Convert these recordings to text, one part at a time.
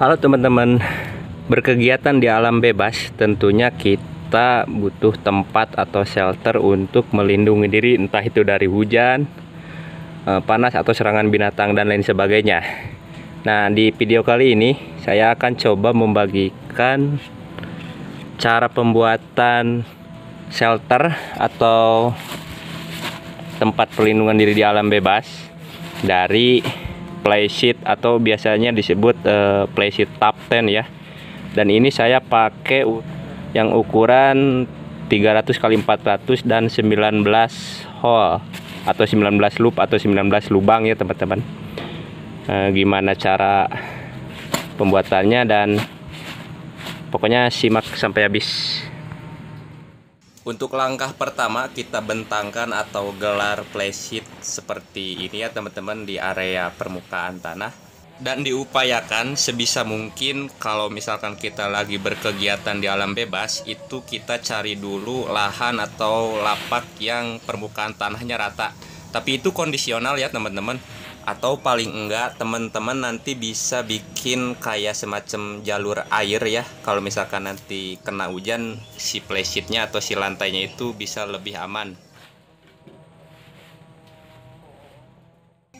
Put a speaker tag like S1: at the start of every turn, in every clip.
S1: Halo teman-teman, berkegiatan di alam bebas tentunya kita butuh tempat atau shelter untuk melindungi diri entah itu dari hujan, eh, panas atau serangan binatang dan lain sebagainya. Nah, di video kali ini saya akan coba membagikan cara pembuatan shelter atau tempat perlindungan diri di alam bebas dari sheet atau biasanya disebut uh, sheet top 10 ya dan ini saya pakai yang ukuran 300 kali 400 dan 19 hole atau 19 loop atau 19 lubang ya teman-teman e, gimana cara pembuatannya dan pokoknya simak sampai habis untuk langkah pertama kita bentangkan atau gelar playsheet seperti ini ya teman-teman di area permukaan tanah dan diupayakan sebisa mungkin kalau misalkan kita lagi berkegiatan di alam bebas itu kita cari dulu lahan atau lapak yang permukaan tanahnya rata tapi itu kondisional ya teman-teman atau paling enggak teman-teman nanti bisa bikin kayak semacam jalur air ya kalau misalkan nanti kena hujan si playsheetnya atau si lantainya itu bisa lebih aman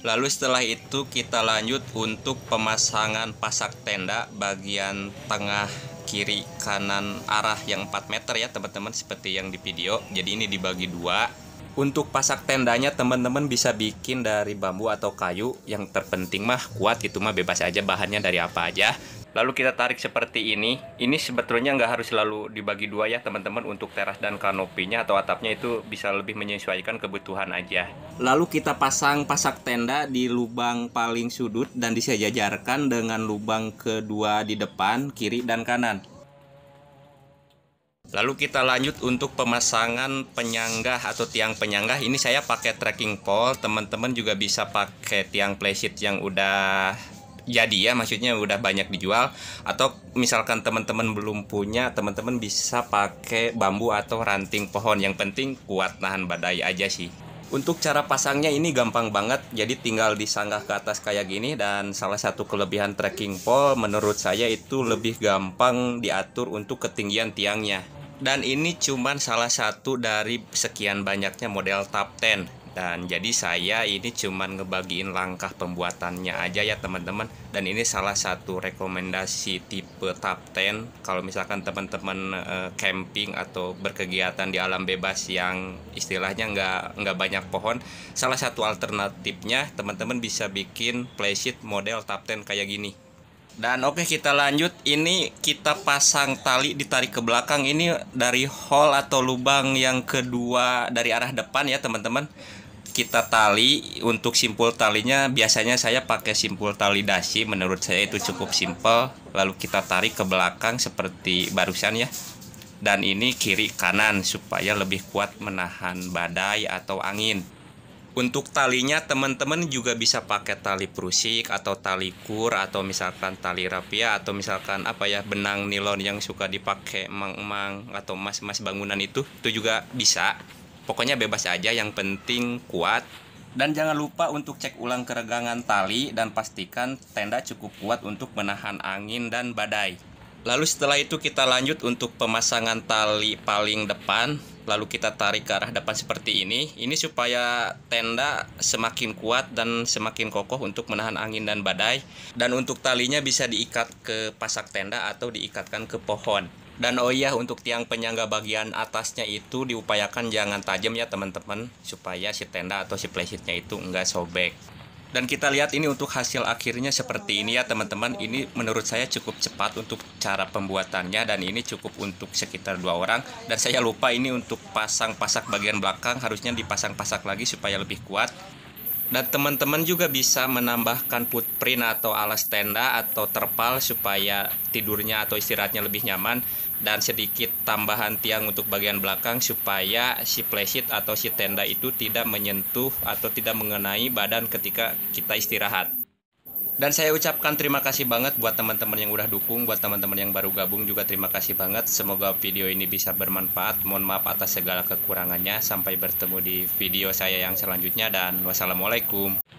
S1: lalu setelah itu kita lanjut untuk pemasangan pasak tenda bagian tengah kiri kanan arah yang 4 meter ya teman-teman seperti yang di video jadi ini dibagi dua untuk pasak tendanya teman-teman bisa bikin dari bambu atau kayu yang terpenting mah kuat gitu mah bebas aja bahannya dari apa aja lalu kita tarik seperti ini ini sebetulnya nggak harus selalu dibagi dua ya teman-teman untuk teras dan kanopinya atau atapnya itu bisa lebih menyesuaikan kebutuhan aja lalu kita pasang pasak tenda di lubang paling sudut dan disejajarkan dengan lubang kedua di depan kiri dan kanan Lalu kita lanjut untuk pemasangan penyangga atau tiang penyangga. Ini saya pakai trekking pole, teman-teman juga bisa pakai tiang playsheet yang udah jadi ya, maksudnya udah banyak dijual atau misalkan teman-teman belum punya, teman-teman bisa pakai bambu atau ranting pohon. Yang penting kuat nahan badai aja sih. Untuk cara pasangnya ini gampang banget, jadi tinggal disanggah ke atas kayak gini dan salah satu kelebihan trekking pole menurut saya itu lebih gampang diatur untuk ketinggian tiangnya dan ini cuman salah satu dari sekian banyaknya model top 10 dan jadi saya ini cuman ngebagiin langkah pembuatannya aja ya teman-teman dan ini salah satu rekomendasi tipe top 10 kalau misalkan teman-teman eh, camping atau berkegiatan di alam bebas yang istilahnya nggak nggak banyak pohon salah satu alternatifnya teman-teman bisa bikin playsheet model top 10 kayak gini dan oke okay, kita lanjut. Ini kita pasang tali ditarik ke belakang. Ini dari hole atau lubang yang kedua dari arah depan ya teman-teman. Kita tali untuk simpul talinya biasanya saya pakai simpul tali dasi. Menurut saya itu cukup simple. Lalu kita tarik ke belakang seperti barusan ya. Dan ini kiri kanan supaya lebih kuat menahan badai atau angin. Untuk talinya teman-teman juga bisa pakai tali prusik atau tali kur atau misalkan tali rapia atau misalkan apa ya benang nilon yang suka dipakai emang-emang atau emas-emas bangunan itu itu juga bisa. Pokoknya bebas aja yang penting kuat. Dan jangan lupa untuk cek ulang keregangan tali dan pastikan tenda cukup kuat untuk menahan angin dan badai. Lalu setelah itu kita lanjut untuk pemasangan tali paling depan lalu kita tarik ke arah depan seperti ini ini supaya tenda semakin kuat dan semakin kokoh untuk menahan angin dan badai dan untuk talinya bisa diikat ke pasak tenda atau diikatkan ke pohon dan oh iya untuk tiang penyangga bagian atasnya itu diupayakan jangan tajam ya teman-teman supaya si tenda atau si playsheetnya itu enggak sobek dan kita lihat ini untuk hasil akhirnya seperti ini ya teman-teman ini menurut saya cukup cepat untuk cara pembuatannya dan ini cukup untuk sekitar dua orang dan saya lupa ini untuk pasang-pasak bagian belakang harusnya dipasang-pasak lagi supaya lebih kuat dan teman-teman juga bisa menambahkan footprint atau alas tenda atau terpal supaya tidurnya atau istirahatnya lebih nyaman dan sedikit tambahan tiang untuk bagian belakang supaya si playsheet atau si tenda itu tidak menyentuh atau tidak mengenai badan ketika kita istirahat. Dan saya ucapkan terima kasih banget buat teman-teman yang udah dukung, buat teman-teman yang baru gabung juga terima kasih banget. Semoga video ini bisa bermanfaat. Mohon maaf atas segala kekurangannya. Sampai bertemu di video saya yang selanjutnya dan wassalamualaikum.